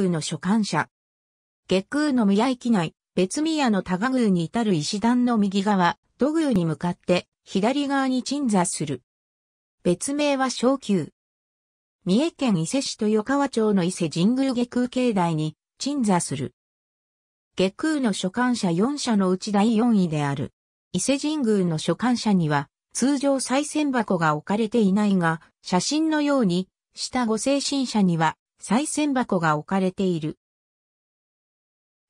宮の所管者。月空の宮駅内、別宮の多賀宮に至る石段の右側、土宮に向かって左側に鎮座する。別名は小宮。三重県伊勢市豊川町の伊勢神宮月空境内に鎮座する。月空の所管者4社のうち第4位である。伊勢神宮の所管者には通常再選箱が置かれていないが、写真のように、下御精神者には再銭箱が置かれている。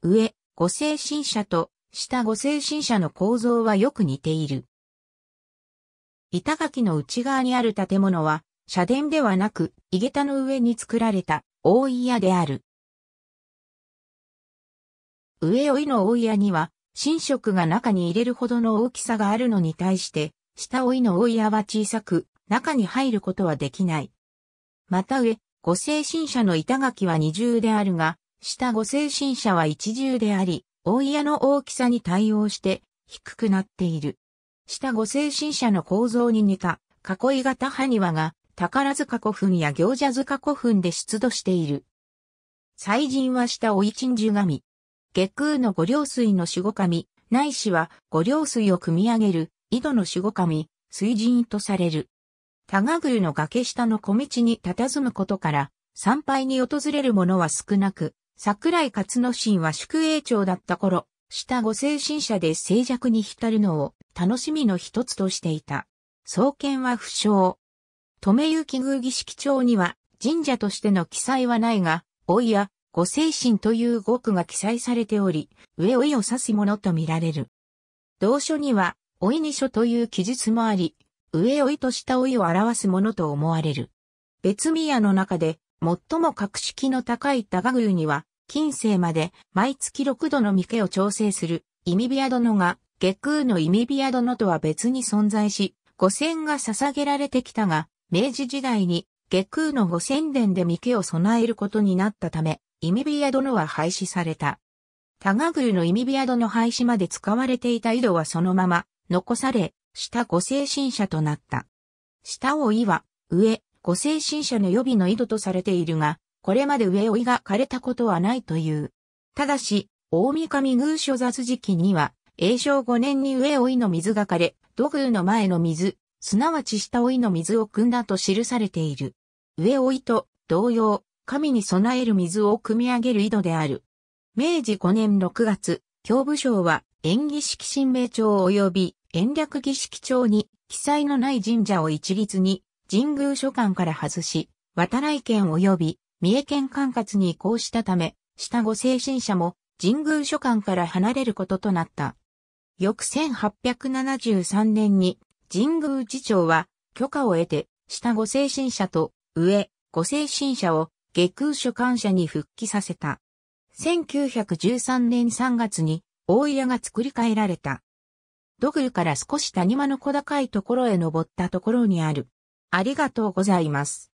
上、五星新社と下五星新社の構造はよく似ている。板垣の内側にある建物は、社殿ではなく、井桁の上に作られた大井屋である。上老いの大井屋には、新色が中に入れるほどの大きさがあるのに対して、下老いの大井屋は小さく、中に入ることはできない。また上、五星神社の板垣は二重であるが、下五星神社は一重であり、大屋の大きさに対応して低くなっている。下五星神社の構造に似た囲い型埴輪が宝塚古墳や行者塚古墳で出土している。祭神は下おい鎮守神。下空の五稜水の守護神、ないしは五稜水を組み上げる井戸の守護神、水神とされる。タガグルの崖下の小道に佇むことから、参拝に訪れる者は少なく、桜井勝之進は宿営長だった頃、下御精神者で静寂に浸るのを楽しみの一つとしていた。創建は不詳。留行宮儀式帳には神社としての記載はないが、老いや御精神という語句が記載されており、上老いを指すものとみられる。同書には、老いに書という記述もあり、上老いと下老いを表すものと思われる。別宮の中で、最も格式の高いグ宮には、近世まで毎月6度の御家を調整する、意味宮殿が、月空の意味宮殿とは別に存在し、五千が捧げられてきたが、明治時代に月空の五千殿で御家を備えることになったため、意味宮殿は廃止された。タガグーの意味部屋殿。廃止まで使われていた井戸はそのまま残され、下五精神者となった。下をいは、上、五精神者の予備の井戸とされているが、これまで上老いが枯れたことはないという。ただし、大神宮所雑時期には、永正五年に上老いの水が枯れ、土偶の前の水、すなわち下老いの水を汲んだと記されている。上老いと同様、神に備える水を汲み上げる井戸である。明治五年六月、教部省は演技式神明帳及び延暦儀式帳に記載のない神社を一律に神宮所管から外し、渡来県及び三重県管轄に移行したため、下御精神者も神宮所管から離れることとなった。翌1873年に神宮寺長は許可を得て、下御精神者と上御精神者を下空所管者に復帰させた。1913年3月に大家が作り変えられた。土偶から少し谷間の小高いところへ登ったところにある。ありがとうございます。